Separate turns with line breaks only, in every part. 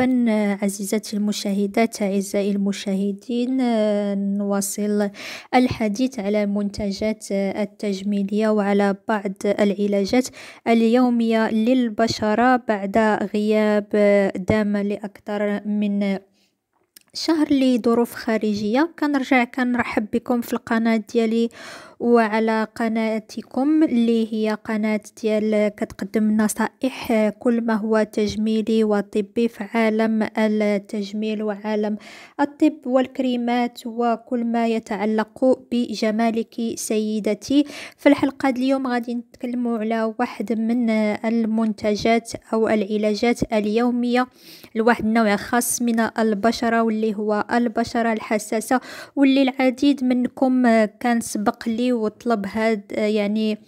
مرحبا عزيزاتي المشاهدات أعزائي المشاهدين نواصل الحديث على منتجات التجميلية وعلى بعض العلاجات اليومية للبشرة بعد غياب دام لأكثر من شهر لظروف خارجية كنرجع كنرحب بكم في القناة ديالي وعلى قناتكم اللي هي قناة ديال كتقدم نصائح كل ما هو تجميلي وطبي في عالم التجميل وعالم الطب والكريمات وكل ما يتعلق بجمالك سيدتي في الحلقة اليوم غادي نتكلم على واحد من المنتجات أو العلاجات اليومية لواحد النوع خاص من البشرة واللي هو البشرة الحساسة واللي العديد منكم كان سبق لي وطلب هاد يعني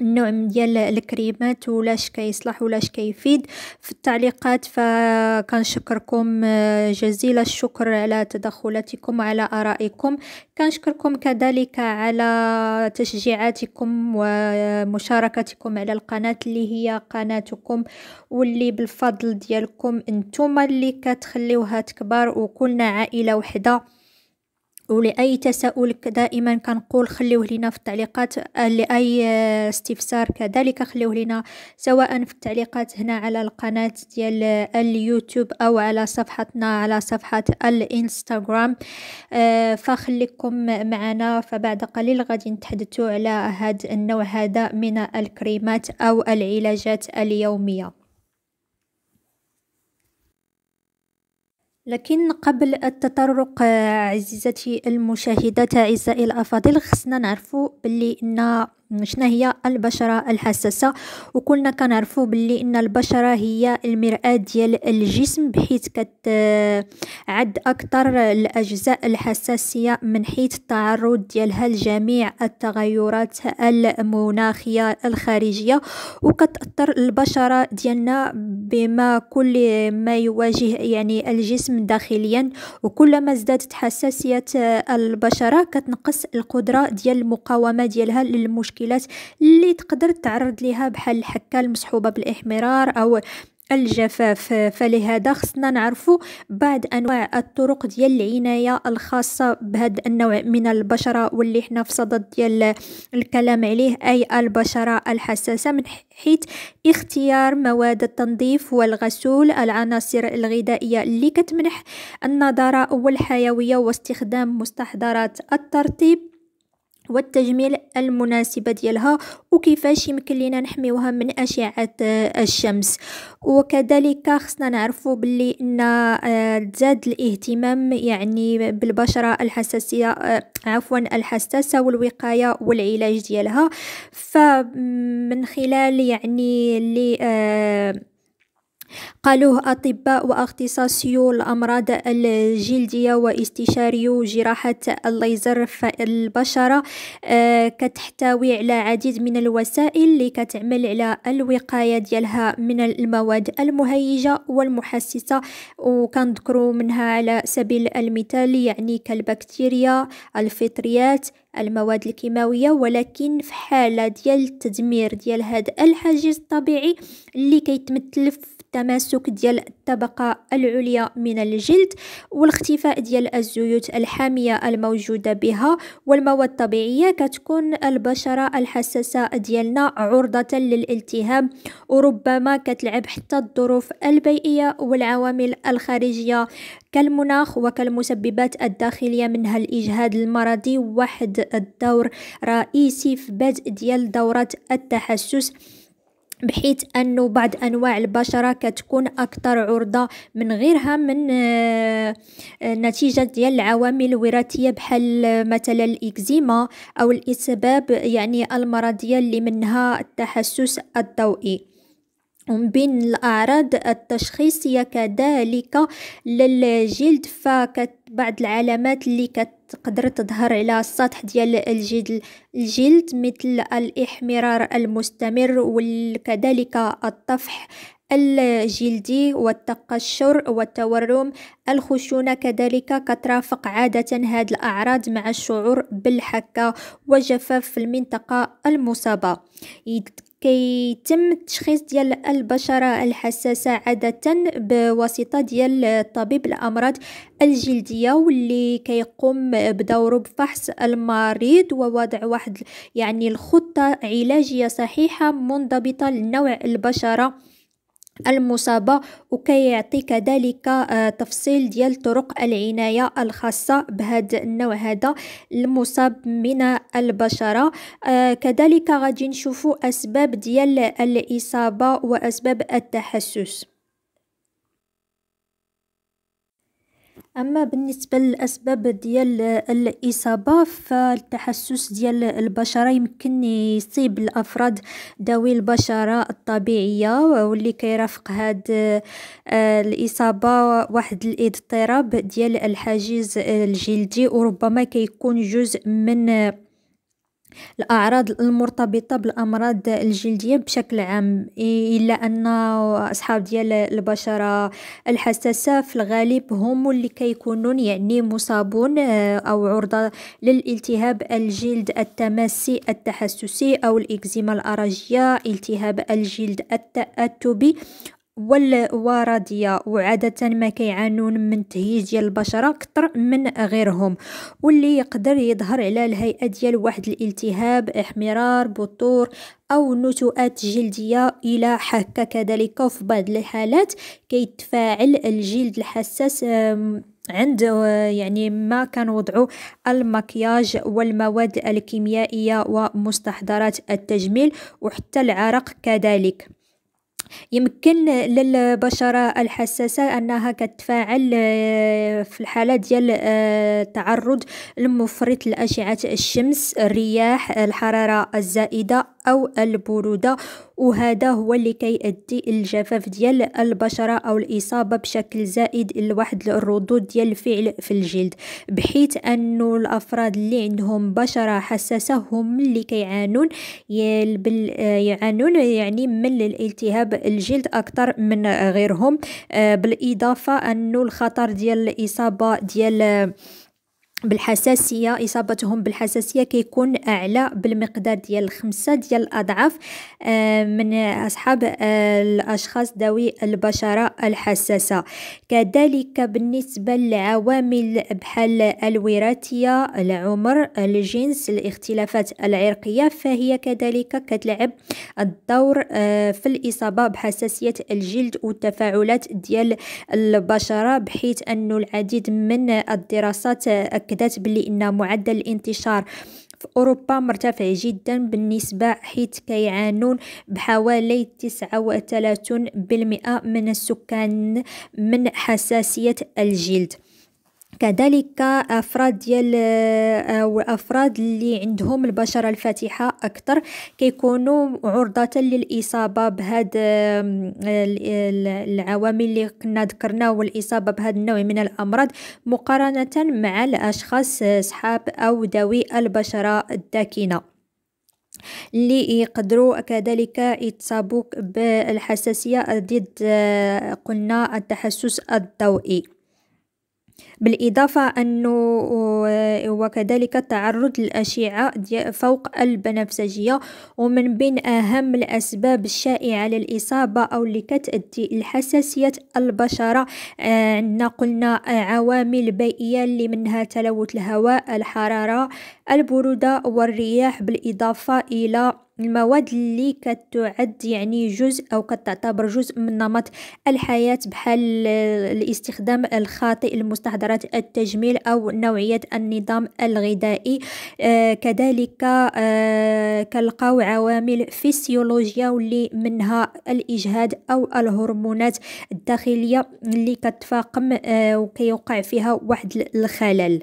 النوع من ديال الكريمات ولاش كيصلح ولاش كيفيد في التعليقات فكنشكركم آه، جزيل الشكر على تدخلاتكم على ارائكم كنشكركم كذلك على تشجيعاتكم ومشاركتكم على القناه اللي هي قناتكم واللي بالفضل ديالكم انتم اللي كتخليوها تكبر وكلنا عائله وحده ولاي تساؤل دائما كنقول خليوه لينا في التعليقات لاي آه، استفسار كذلك خليوه لينا سواء في التعليقات هنا على القناه ديال آه، اليوتيوب او على صفحتنا على صفحه الانستغرام آه، فخليكم معنا فبعد قليل غادي نتحدثوا على هذا النوع هذا من الكريمات او العلاجات اليوميه لكن قبل التطرق آه، عزيزتي المشاهدات اعزائي الافاضل خصنا نعرفوا بلي ان شنو هي البشره الحساسه وكلنا كنعرفوا باللي ان البشره هي المراه ديال الجسم بحيث كتعد اكثر الاجزاء الحساسيه من حيث التعرض ديالها لجميع التغيرات المناخيه الخارجيه وكتاثر البشره ديالنا بما كل ما يواجه يعني الجسم داخليا وكلما ازدادت حساسيه البشره كتنقص القدره ديال المقاومه ديالها للمشكل المشكلات اللي تقدر تعرض لها بحال الحكه المصحوبه بالاحمرار او الجفاف فلهذا خصنا نعرفوا بعض انواع الطرق ديال العنايه الخاصه بهذا النوع من البشره واللي حنا في صدد ديال الكلام عليه اي البشره الحساسه من حيث اختيار مواد التنظيف والغسول العناصر الغذائيه اللي كتمنح النضاره والحيويه واستخدام مستحضرات الترطيب والتجميل المناسبة ديالها وكيفاش يمكن لينا نحميوها من أشعة آه، الشمس وكذلك خصنا نعرفوا باللي ان تزاد آه، الاهتمام يعني بالبشره الحساسيه آه، عفوا الحساسه والوقايه والعلاج ديالها فمن خلال يعني اللي قالوه أطباء واختصاصيو الأمراض الجلدية واستشاريو جراحة الليزر فالبشرة آه، كتحتوي على عديد من الوسائل اللي كتعمل على الوقاية ديالها من المواد المهيجة والمحسسة وكنذكروا منها على سبيل المثال يعني كالبكتيريا الفطريات المواد الكيماويه ولكن في حاله ديال التدمير ديال هذا الحاجز الطبيعي اللي كيتمثل في التماسك ديال الطبقة العليا من الجلد والاختفاء ديال الزيوت الحامية الموجودة بها والمواد الطبيعية كتكون البشرة الحساسة ديالنا عرضة للالتهاب وربما كتلعب حتى الظروف البيئية والعوامل الخارجية كالمناخ وكالمسببات الداخلية منها الإجهاد المرضي واحد الدور رئيسي في بدء ديال دورة التحسس بحيث انه بعض انواع البشره كتكون اكثر عرضه من غيرها من آه، آه، نتيجه ديال العوامل الوراثيه بحال مثلا الاكزيما او الاسباب يعني المرضيه اللي منها التحسس الضوئي بين الأعراض التشخيصية كذلك للجلد فكت بعض العلامات اللي كتقدر تظهر على السطح ديال الجلد الجلد مثل الإحمرار المستمر وكذلك الطفح الجلدي والتقشر والتورم الخشونة كذلك كترافق عادة هاد الأعراض مع الشعور بالحكة وجفاف في المنطقة المصابة كيتم التشخيص ديال البشرة الحساسة عادة بواسطة ديال طبيب الأمراض الجلدية واللي كيقوم بدوره بفحص المريض ووضع واحد يعني الخطة علاجية صحيحة منضبطة لنوع البشرة المصابة وكيعطي كذلك آه، تفصيل ديال طرق العناية الخاصة بهذا النوع هذا المصاب من البشرة آه، كذلك غادي نشوفوا أسباب ديال الإصابة وأسباب التحسس أما بالنسبة للأسباب ديال الإصابة فالتحسس ديال البشرة يمكن يصيب الأفراد ذوي البشرة الطبيعية واللي كيرافق هاد آه، الإصابة واحد الاضطراب ديال الحاجز الجلدي وربما كيكون جزء من الأعراض المرتبطة بالأمراض الجلدية بشكل عام، إلا أن أصحاب ديال البشرة الحساسة في الغالب هم اللي كيكونون يعني مصابون آه، أو عرضة للالتهاب الجلد التماسي التحسسي أو الإكزيما الأرجية، التهاب الجلد التأتبي. والوردية وعاده ما كيعانون من تهيج ديال البشره اكثر من غيرهم واللي يقدر يظهر على الهيئه ديال واحد الالتهاب احمرار بطور او نتوءات جلديه الى حكه كذلك وفي بعض الحالات كيتفاعل الجلد الحساس عند آه، يعني ما كان وضعوا المكياج والمواد الكيميائيه ومستحضرات التجميل وحتى العرق كذلك يمكن للبشرة الحساسة أنها كتفاعل آه، في الحالة ديال التعرض آه، لمفرط لأشعة الشمس الرياح الحرارة الزائدة أو البرودة وهذا هو اللي كيؤدي الجفاف ديال البشرة أو الإصابة بشكل زائد لواحد الردود ديال الفعل في الجلد بحيث أن الأفراد اللي عندهم بشرة حساسة هم اللي كيعانون آه، يعانون يعني من الالتهاب الجلد أكثر من غيرهم آه، بالإضافة أنه الخطر ديال الإصابة ديال بالحساسيه اصابتهم بالحساسيه كيكون اعلى بالمقدار ديال خمسة ديال الاضعاف آه، من اصحاب آه، الاشخاص ذوي البشره الحساسه كذلك بالنسبه للعوامل بحال الوراثيه العمر الجنس الاختلافات العرقيه فهي كذلك كتلعب الدور آه، في الاصابه بحساسيه الجلد والتفاعلات ديال البشره بحيث انه العديد من الدراسات أكدت بلي أن معدل الانتشار في أوروبا مرتفع جدا بالنسبة حيث كيعانون بحوالي 39% من السكان من حساسية الجلد كذلك افراد ديال او افراد اللي عندهم البشره الفاتحه اكثر كيكونوا عرضه للاصابه بهاد العوامل اللي كنا ذكرنا والاصابه بهذا النوع من الامراض مقارنه مع الاشخاص اصحاب او ذوي البشره الداكنه اللي يقدروا كذلك يتصابوا بالحساسيه ضد آه، قلنا التحسس الضوئي بالإضافة أنه آه، وكذلك تعرض الأشعة فوق البنفسجية ومن بين أهم الأسباب الشائعة للإصابة أو اللي كتأدي لحساسية البشرة عندنا آه، قلنا آه، عوامل بيئية اللي منها تلوث الهواء الحرارة البرودة والرياح بالإضافة إلى المواد اللي كتعد يعني جزء او كتعتبر جزء من نمط الحياه بحال الاستخدام الخاطئ للمستحضرات فترة التجميل أو نوعية النظام الغذائي آه، كذلك آه، كلقاو عوامل فيسيولوجيا واللي منها الإجهاد أو الهرمونات الداخلية اللي كتفاقم آه، وكيوقع فيها واحد الخلل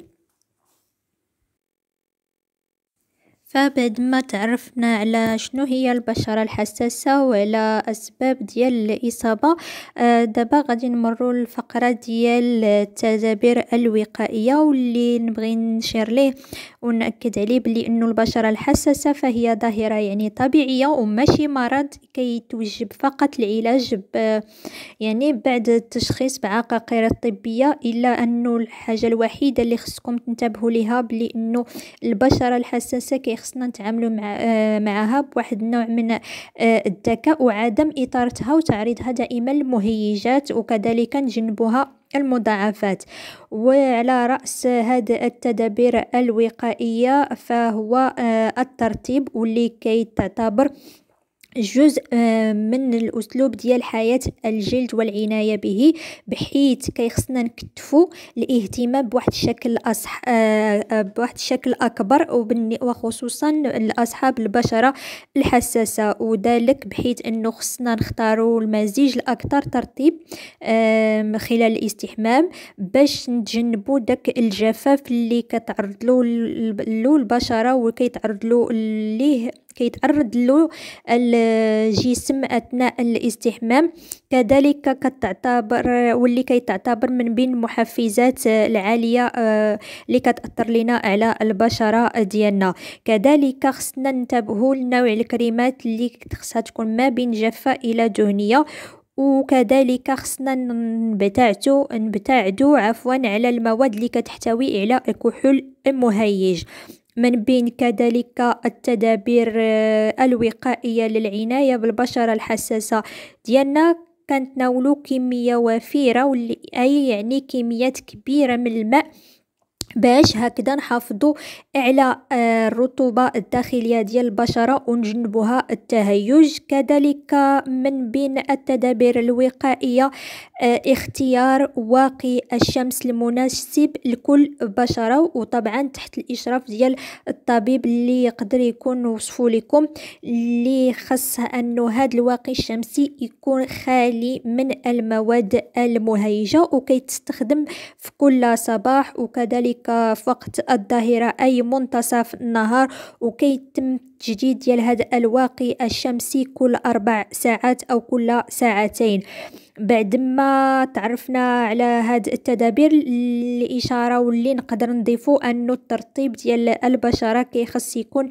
فبعد ما تعرفنا على شنو هي البشرة الحساسة وعلى اسباب ديال الاصابة آه، دابا غادي نمروا للفقرة ديال التدابير الوقائية واللي نبغي نشير ليه ونأكد عليه بلي انه البشرة الحساسة فهي ظاهرة يعني طبيعية وماشي مرض كيتوجب فقط العلاج يعني بعد التشخيص بعقاقير الطبية الا انه الحاجة الوحيدة اللي خصكم تنتبهوا ليها بلي انه البشرة الحساسة كي خصنا نتعاملوا مع آه، معها بواحد النوع من آه، الذكاء وعدم اطارتها وتعريضها دائما للمهيجات وكذلك نجنبها المضاعفات وعلى رأس هذه التدابير الوقائية فهو آه، الترتيب واللي كيتعتبر جزء آه، من الأسلوب ديال حياة الجلد والعناية به بحيث كيخصنا نكتفو الاهتمام بواحد الشكل أصح آه، آه، بواحد الشكل أكبر وخصوصا لأصحاب البشرة الحساسة وذلك بحيث أنه خصنا نختارو المزيج الأكثر ترطيب خلال الاستحمام باش نتجنبو داك الجفاف اللي كتعرض له البشرة وكيتعرض له ليه كيتعرض له الجسم اثناء الاستحمام كذلك كتعتبر واللي كيتعتبر من بين المحفزات العاليه آه، اللي كتاثر لنا على البشره ديالنا كذلك خصنا ننتبهوا لنوع الكريمات اللي خصها تكون ما بين جافه الى دهنيه وكذلك خصنا نبتعدو نبتعدو عفوا على المواد اللي كتحتوي على الكحول المهيج من بين كذلك التدابير آه، الوقائية للعناية بالبشرة الحساسة ديالنا كنتناولو كميه وفيره اي يعني كميات كبيره من الماء باش هكذا نحافظوا على آه، الرطوبه الداخليه ديال البشره ونجنبوها التهيج كذلك من بين التدابير الوقائيه آه، اختيار واقي الشمس المناسب لكل بشره وطبعا تحت الاشراف ديال الطبيب اللي يقدر يكون وصفوا لكم اللي خص انه هذا الواقي الشمسي يكون خالي من المواد المهيجه وكيتستخدم في كل صباح وكذلك في وقت الظاهرة أي منتصف النهار وكيتم التجديد ديال هذا الواقي الشمسي كل أربع ساعات أو كل ساعتين بعد ما تعرفنا على هاد التدابير الإشارة واللي نقدر نضيفو أن الترطيب ديال البشرة كيخص يكون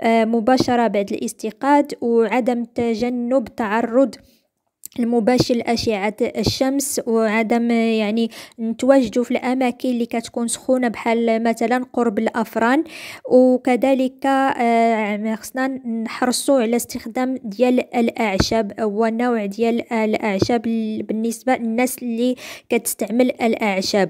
آه، مباشرة بعد الاستيقاظ وعدم تجنب تعرض المباشر لأشعة الشمس وعدم يعني نتواجدوا في الأماكن اللي كتكون سخونة بحال مثلا قرب الأفران وكذلك آه، خصنا نحرصوا على استخدام ديال الأعشاب هو نوع ديال الأعشاب بالنسبة للناس اللي كتستعمل الأعشاب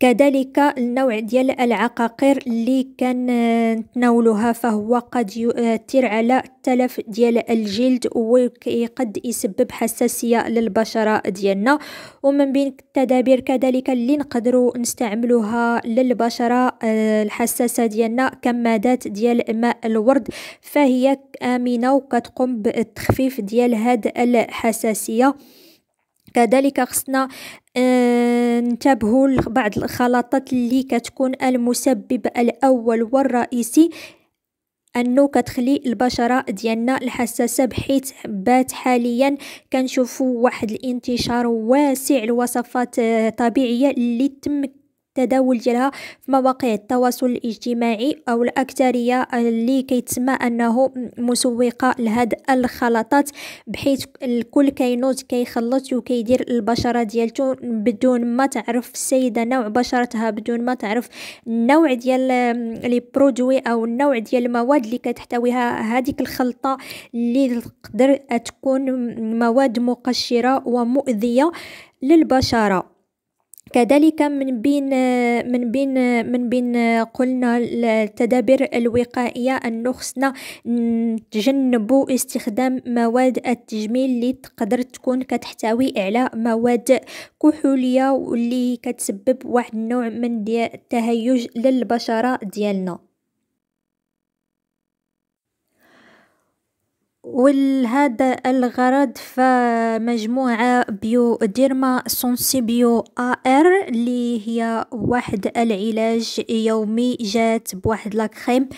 كذلك النوع ديال العقاقير اللي كنتناولوها فهو قد يؤثر على التلف ديال الجلد وقد يسبب حساسيه للبشره ديالنا ومن بين التدابير كذلك اللي نقدروا نستعملوها للبشره آه، الحساسه ديالنا كمادات ديال ماء الورد فهي امنه وكتقوم بالتخفيف ديال هاد الحساسيه كذلك خصنا آه، ننتبهوا لبعض الخلطات اللي كتكون المسبب الاول والرئيسي انه كتخلي البشره ديالنا الحساسه بحيث بات حاليا كنشوفوا واحد الانتشار واسع لوصفات آه، طبيعيه اللي تم التداول ديالها في مواقع التواصل الاجتماعي او الاكثريه اللي كيتسمى انه مسوقه لهاد الخلطات بحيث الكل كينوض كيخلط وكيدير البشره ديالته بدون ما تعرف السيده نوع بشرتها بدون ما تعرف النوع ديال لي برودوي او النوع ديال المواد اللي كتحتويها هذيك الخلطه اللي تقدر تكون مواد مقشره ومؤذيه للبشره كذلك من بين من بين من بين قلنا التدابير الوقائيه أن خصنا نتجنبوا استخدام مواد التجميل اللي تقدر تكون كتحتوي على مواد كحوليه واللي كتسبب واحد النوع من التهيج للبشره ديالنا ولهذا الغرض فمجموعة بيو سونسي بيو ار اللي هي واحد العلاج يومي جات بواحد لاكريم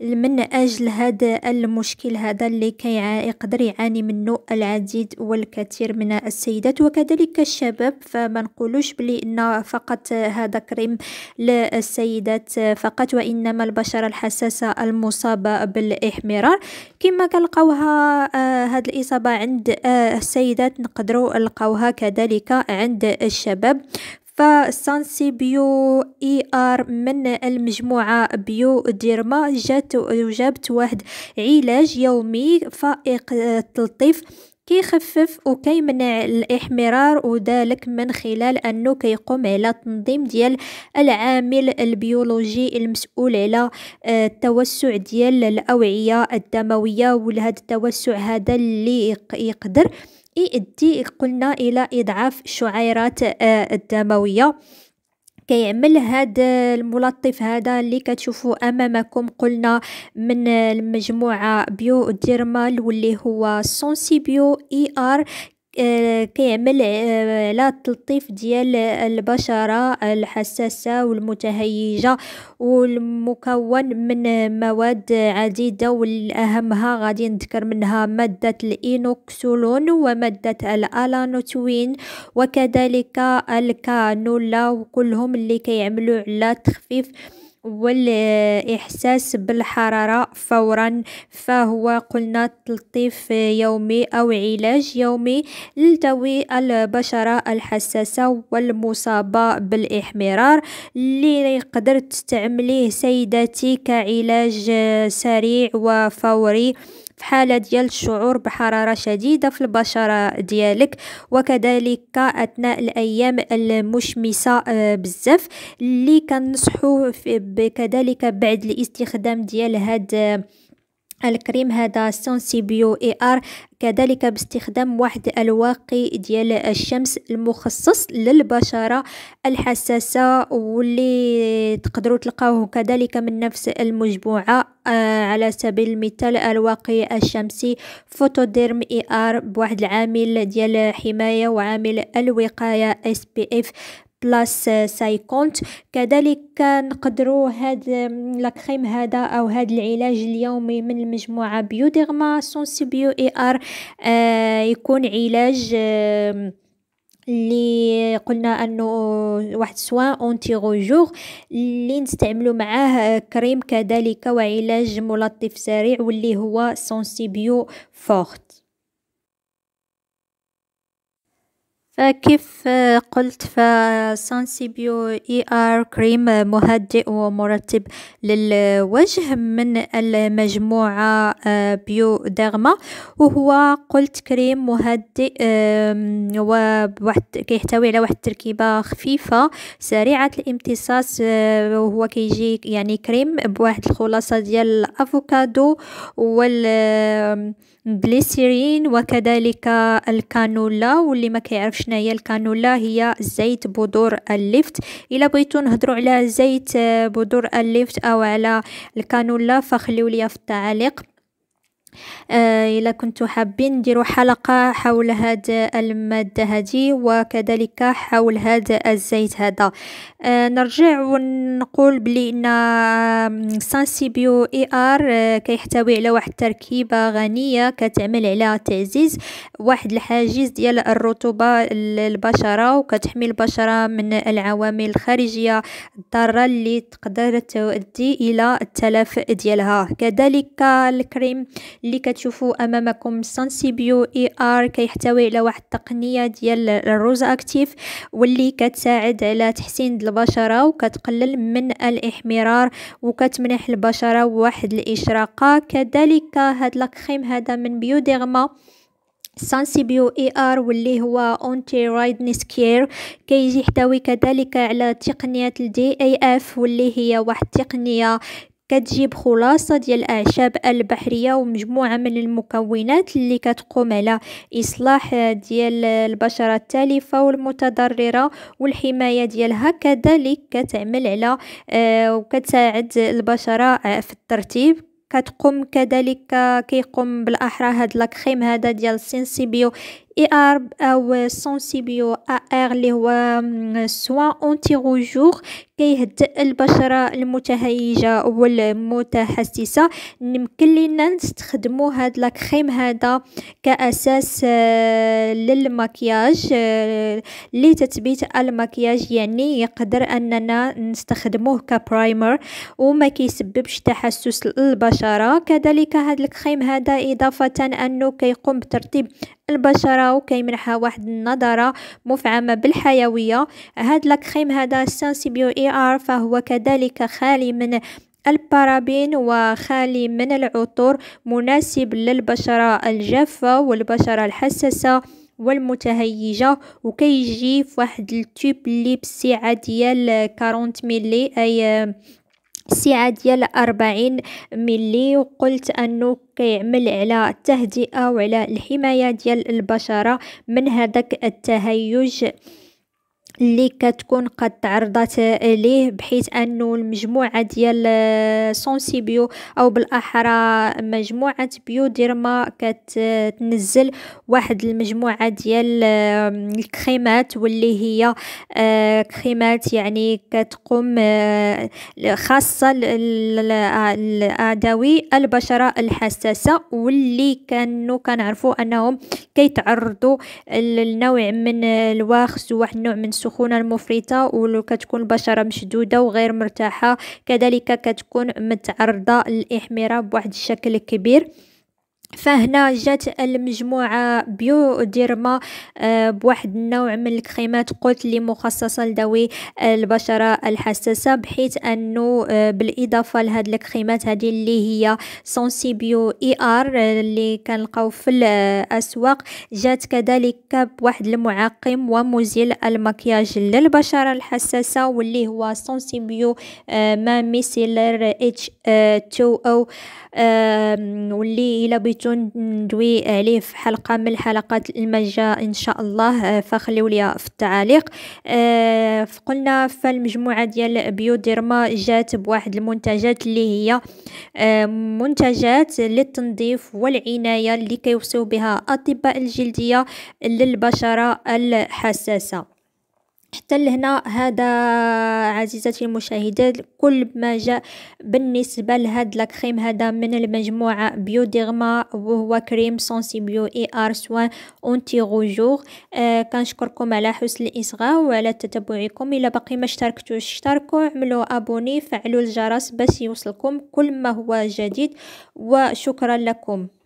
من أجل هذا المشكل هذا اللي يقدر يعاني منه العديد والكثير من السيدات وكذلك الشباب فما نقولوش بلي إن فقط هذا كريم للسيدات فقط وإنما البشرة الحساسة المصابة بالإحمرار كما كنلقاوها آه، هاد الإصابة عند آه، السيدات نقدروا نلقاوها كذلك عند الشباب فسانسي بيو اي ار من المجموعة بيو ديرما جات وجابت واحد علاج يومي فائق آه، تلطيف كيخفف وكيمنع الاحمرار وذلك من خلال انه كيقوم على تنظيم ديال العامل البيولوجي المسؤول على آه، التوسع ديال الاوعيه الدمويه ولهذا التوسع هذا اللي يقدر يؤدي قلنا إلى إضعاف الشعيرات آه، الدموية كيعمل هذا الملطف هذا اللي كتشوفوا امامكم قلنا من المجموعه بيو ديرمال واللي هو سونسيبيو اي ار آه، كيعمل على آه، التلطيف ديال البشرة الحساسة والمتهيجة والمكون من مواد عديدة والأهمها غادي نذكر منها مادة الإينوكسولون ومادة الألانوتوين وكذلك الكانولا وكلهم اللي كيعملوا على تخفيف والإحساس بالحرارة فورا فهو قلنا تلطيف يومي أو علاج يومي لتوي البشرة الحساسة والمصابة بالإحمرار اللي يقدر تستعمليه سيداتي كعلاج سريع وفوري في حالة ديال الشعور بحرارة شديدة في البشرة ديالك وكذلك أثناء الأيام المشمسة آه، بزاف اللي كنصحو بكذلك بعد الاستخدام ديال هاد آه، الكريم هذا بيو اي ار كذلك باستخدام واحد الواقي ديال الشمس المخصص للبشرة الحساسة واللي تقدروا تلقاوه كذلك من نفس المجموعة آه على سبيل المثال الواقي الشمسي فوتوديرم اي ار بواحد العامل ديال حماية وعامل الوقاية اس بي اف بلاس سايكونت كذلك نقدروا هاد لاكريم هذا او هاد العلاج اليومي من المجموعه بيوديرما سونسيبيو اي ار آه، يكون علاج آه، اللي قلنا انه واحد سوان اونتي روجور اللي نستعملو معاه آه، كريم كذلك وعلاج ملطف سريع واللي هو سونسيبيو فورت كيف قلت فسانسيبيو اي ار كريم مهدئ ومرتب للوجه من المجموعة آه، بيو ديرما وهو قلت كريم مهدئ وواحد كيحتوي على واحد التركيبة خفيفة سريعة الامتصاص آه، وهو كيجي يعني كريم بواحد الخلاصة ديال الافوكادو والجليسيرين وكذلك الكانولا واللي ما كيعرفش هنايا الكانولا هي زيت بذور الليفت الا بغيتو نهضروا على زيت آه، بذور الليفت او على الكانولا فخليو ليا في التعاليق آه إلا كنتو حابين نديرو حلقة حول هذا المادة هذه وكذلك حول هذا الزيت هذا آه نرجع ونقول بلي ان سانسيبيو اي ار آه، كيحتوي على واحد التركيبة غنية كتعمل على تعزيز واحد الحاجز ديال الرطوبة للبشرة وكتحمي البشرة من العوامل الخارجية الضارة اللي تقدر تؤدي الى التلف ديالها كذلك الكريم اللي كتشوفوا امامكم سانسيبيو اي ار كيحتوي على واحد التقنيه ديال الروز اكتيف واللي كتساعد على تحسين البشره وكتقلل من الاحمرار وكتمنح البشره واحد الاشراقه كذلك هاد لاكريم هذا من بيوديرما سانسيبيو اي ار واللي هو اونتي رايدنس كير كيجي يحتوي كذلك على تقنيه الدي اي اف واللي هي واحد التقنيه كتجيب خلاصة ديال الأعشاب البحرية ومجموعة من المكونات اللي كتقوم على إصلاح ديال البشرة التالفة والمتضررة والحماية ديالها كذلك كتعمل على آه، وكتساعد البشرة آه، في الترتيب كتقوم كذلك كيقوم بالاحرى هاد لاكريم هذا ديال سينسيبيو اي ار او سونسيبيو ار اللي هو سوا اونتي روجور كيهدئ البشره المتهيجه والمتحسسه يمكن لينا نستخدمو هاد لا كريم هذا كاساس للمكياج لتثبيت المكياج يعني يقدر اننا نستخدموه كبرايمر وما كيسببش تحسس للبشره كذلك هاد الكريم هذا اضافه انه كيقوم بترتيب البشره وكيمنحها واحد النضره مفعمه بالحيويه هاد لاكريم هذا سانسيبيو اي ار فهو كذلك خالي من البارابين وخالي من العطور مناسب للبشره الجافه والبشره الحساسه والمتهيجة وكيجي في واحد التوب ليبسي ديال 40 ميلي أي السعة ديال أربعين ملي وقلت انه كيعمل على التهدئه وعلى الحمايه ديال البشره من هذاك التهيج اللي كتكون قد تعرضت ليه بحيث انه المجموعه ديال آه، سونسيبيو او بالاحرى مجموعه بيوديرما كتنزل واحد المجموعه ديال الكريمات واللي هي آه، كريمات يعني كتقوم آه، خاصه لاداوي البشره الحساسه واللي كانوا كنعرفوا انهم كيتعرضوا لنوع من الوخز وواحد النوع من سو السخونه المفرطه وكتكون البشره مشدوده وغير مرتاحه كذلك كتكون متعرضه للاحمرار بواحد الشكل كبير فهنا جات المجموعة بيو ديرما آه، بواحد النوع من الكريمات قلت لي مخصصة لذوي البشرة الحساسة بحيث أنه آه، بالإضافة لهاد الكريمات هذه اللي هي سونسي بيو إي آر آه، اللي كنلقاو في الأسواق جات كذلك بواحد المعقم ومزيل المكياج للبشرة الحساسة واللي هو سونسي بيو مامي سيلر اتش تو او واللي إلا بغيتو ندوي عليه في حلقه من الحلقات المجا ان شاء الله آه، فخليو ليا في التعاليق آه، قلنا فالمجموعه ديال بيوديرما جات بواحد المنتجات اللي هي آه، منتجات للتنظيف والعنايه اللي كيوصيو بها اطباء الجلديه للبشره الحساسه حتى لهنا هذا عزيزتي المشاهدات كل ما جاء بالنسبه لهاد لاكريم هذا من المجموعه بيوديرما وهو كريم سونسيبيو اي ار سوان اونتي روجور آه كنشكركم على حسن الاصغاء وعلى تتبعكم الى باقي ما اشتركتوش اشتركوا اعملوا ابوني فعلوا الجرس باش يوصلكم كل ما هو جديد وشكرا لكم